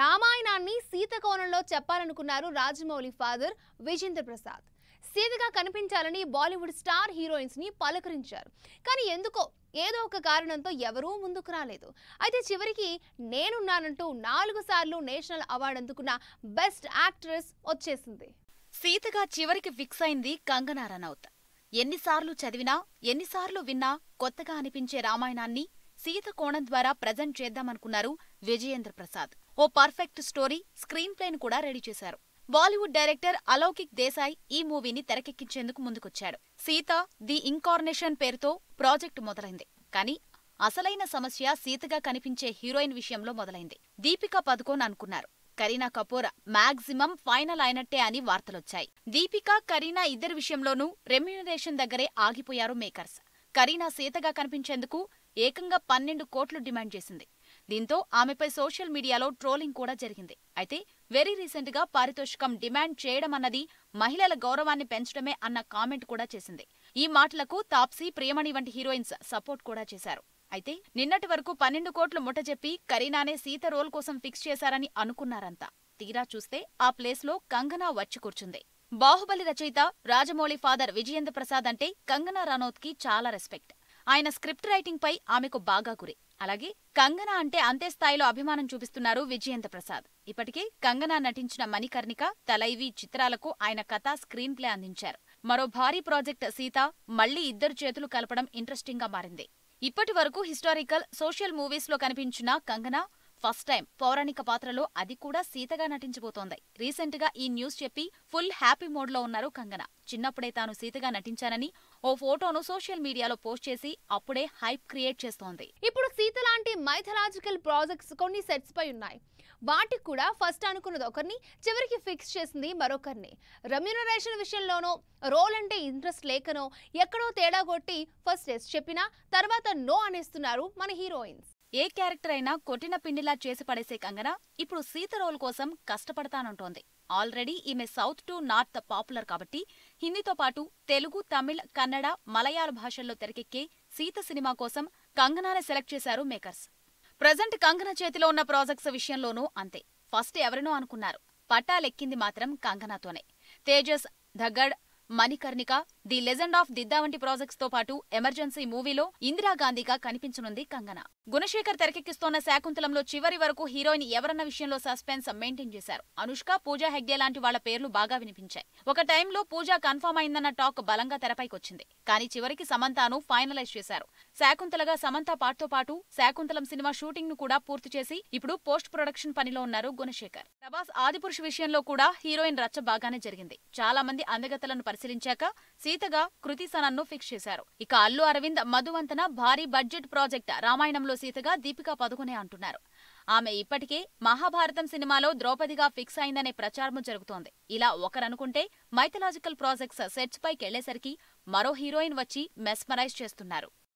రామాయణాన్ని సీత కోణంలో చెప్పాలనుకున్నారు రాజమౌళి ఫాదర్ విజేంద్ర ప్రసాద్ సీతగా కనిపించాలని బాలీవుడ్ స్టార్ హీరోయిన్స్ ని పలకరించారు కానీ ఎందుకో ఏదో ఒక కారణంతో ఎవరూ ముందుకు రాలేదు అయితే చివరికి నేనున్నానంటూ నాలుగు సార్లు నేషనల్ అవార్డు అందుకున్న బెస్ట్ యాక్ట్రెస్ వచ్చేసింది సీతగా చివరికి ఫిక్స్ అయింది కంగనా రనౌత్ ఎన్నిసార్లు చదివినా ఎన్నిసార్లు విన్నా కొత్తగా అనిపించే రామాయణాన్ని సీత కోణం ద్వారా ప్రజెంట్ చేద్దామనుకున్నారు విజయేంద్ర ప్రసాద్ ఓ పర్ఫెక్ట్ స్టోరీ స్క్రీన్ ప్లేను కూడా రెడీ చేశారు బాలీవుడ్ డైరెక్టర్ అలౌకిక్ దేశాయ్ ఈ మూవీని తెరకెక్కించేందుకు ముందుకొచ్చాడు సీత ది ఇంకార్నేషన్ పేరుతో ప్రాజెక్ట్ మొదలైంది కానీ అసలైన సమస్య సీతగా కనిపించే హీరోయిన్ విషయంలో మొదలైంది దీపికా పదుకోన్ అనుకున్నారు కరీనా కపూర్ మాక్సిమం ఫైనల్ అయినట్టే అని వార్తలొచ్చాయి దీపికా కరీనా ఇద్దరి విషయంలోనూ రెమ్యూనరేషన్ దగ్గరే ఆగిపోయారు మేకర్స్ కరీనా సీతగా కనిపించేందుకు ఏకంగా పన్నెండు కోట్లు డిమాండ్ చేసింది దీంతో ఆమెపై సోషల్ మీడియాలో ట్రోలింగ్ కూడా జరిగింది అయితే వెరీ రీసెంట్గా పారితోషికం డిమాండ్ చేయడం అన్నది మహిళల గౌరవాన్ని పెంచడమే అన్న కామెంట్ కూడా చేసింది ఈ మాటలకు తాప్సీ ప్రియమణి వంటి హీరోయిన్స్ సపోర్ట్ కూడా చేశారు అయితే నిన్నటి వరకు పన్నెండు కోట్లు చెప్పి కరీనానే సీత రోల్ కోసం ఫిక్స్ చేశారని అనుకున్నారంతా తీరా చూస్తే ఆ ప్లేస్లో కంగనా వచ్చి కూర్చుంది బాహుబలి రచయిత రాజమౌళి ఫాదర్ విజయేంద్ర ప్రసాద్ అంటే కంగనా రనౌత్కి చాలా రెస్పెక్ట్ ఆయన స్క్రిప్ట్ రైటింగ్ పై ఆమెకు బాగా కురే అలాగే కంగనా అంటే అంతే స్థాయిలో అభిమానం చూపిస్తున్నారు విజయేంద్ర ప్రసాద్ ఇప్పటికే కంగనా నటించిన మణికర్ణిక తలైవి చిత్రాలకు ఆయన కథ స్క్రీన్ ప్లే అందించారు మరో భారీ ప్రాజెక్ట్ సీత మళ్లీ ఇద్దరు చేతులు కలపడం ఇంట్రెస్టింగ్ గా మారింది ఇప్పటి వరకు హిస్టారికల్ సోషల్ మూవీస్ లో కనిపించిన కంగనా ఫస్ట్ టైం పౌరాణిక పాత్రలో అది కూడా సీతగా నటించబోతోంది రీసెంట్ గా ఈ న్యూస్ చెప్పి ఫుల్ హ్యాపీ మోడ్ లో ఉన్నారు కంగన చిన్నప్పుడే తాను సీతగా నటించానని ఓ ఫోటోను సోషల్ మీడియాలో పోస్ట్ చేసి అప్పుడే హైప్ క్రియేట్ చేస్తోంది ఇప్పుడు సీత లాంటి మైథలాజికల్ ప్రాజెక్ట్స్ కొన్ని సెట్స్ పై ఉన్నాయి వాటికి కూడా ఫస్ట్ అనుకున్నది ఒకరిని చివరికి ఫిక్స్ చేసింది మరొకరిని రెమ్యూనరేషన్ విషయంలోనో రోల్ అంటే ఇంట్రెస్ట్ లేకనో ఎక్కడో తేడా కొట్టి ఫస్ట్ ఎస్ చెప్పినా తర్వాత నో అనేస్తున్నారు మన హీరోయిన్స్ ఏ క్యారెక్టర్ అయినా కొట్టిన పిండిలా చేసి పడేసే కంగనా ఇప్పుడు సీత రోల్ కోసం కష్టపడతానంటోంది ఆల్రెడీ ఈమె సౌత్ టు నార్త్ పాపులర్ కాబట్టి హిందీతో పాటు తెలుగు తమిళ్ కన్నడ మలయాళ భాషల్లో తెరకెక్కే సీత సినిమా కోసం కంగనాని సెలెక్ట్ చేశారు మేకర్స్ ప్రజెంట్ కంగన చేతిలో ఉన్న ప్రాజెక్ట్స్ విషయంలోనూ అంతే ఫస్ట్ ఎవరినో అనుకున్నారు పట్టాలెక్కింది మాత్రం కంగనాతోనే Tejas Dhaakad Manikarnika the legend of Didda వంటి ప్రాజెక్ట్స్ తో పాటు ఎమర్జెన్సీ మూవీలో ఇందిరాగాంధీగా కనిపించనుంది కంగన గుణశేఖర్ తెరకెక్కిస్తోన్న శాకుంతలంలో చివరి వరకు హీరోయిన్ ఎవరన్న విషయంలో సస్పెన్స్ మెయింటైన్ చేశారు అనుష్క పూజా హెగ్డే లాంటి వాళ్ల పేర్లు బాగా వినిపించాయి ఒక టైంలో పూజా కన్ఫర్మ్ అయిందన్న టాక్ బలంగా తెరపైకొచ్చింది కానీ చివరికి సమంతాను ఫైనలైజ్ చేశారు శాకుంతలగా సమంత పాటతో పాటు శాకుంతలం సినిమా షూటింగ్ ను కూడా పూర్తి చేసి ఇప్పుడు పోస్ట్ ప్రొడక్షన్ పనిలో ఉన్నారు గుణశేఖర్ ప్రభాస్ ఆదిపురుష్ విషయంలో కూడా హీరోయిన్ రచ్చ బాగానే జరిగింది చాలా మంది అందగతలను పరిశీలి పరిశీలించాక సీతగా కృతి సనన్ను ఫిక్స్ చేశారు ఇక అల్లు అరవింద్ మధువంతన భారీ బడ్జెట్ ప్రాజెక్ట్ రామాయణంలో సీతగా దీపికా పదుకునే అంటున్నారు ఆమె ఇప్పటికే మహాభారతం సినిమాలో ద్రౌపదిగా ఫిక్స్ అయిందనే ప్రచారం జరుగుతోంది ఇలా ఒకరనుకుంటే మైథలాజికల్ ప్రాజెక్ట్స్ సెట్స్ పైకెళ్లేసరికి మరో హీరోయిన్ వచ్చి మెస్మరైజ్ చేస్తున్నారు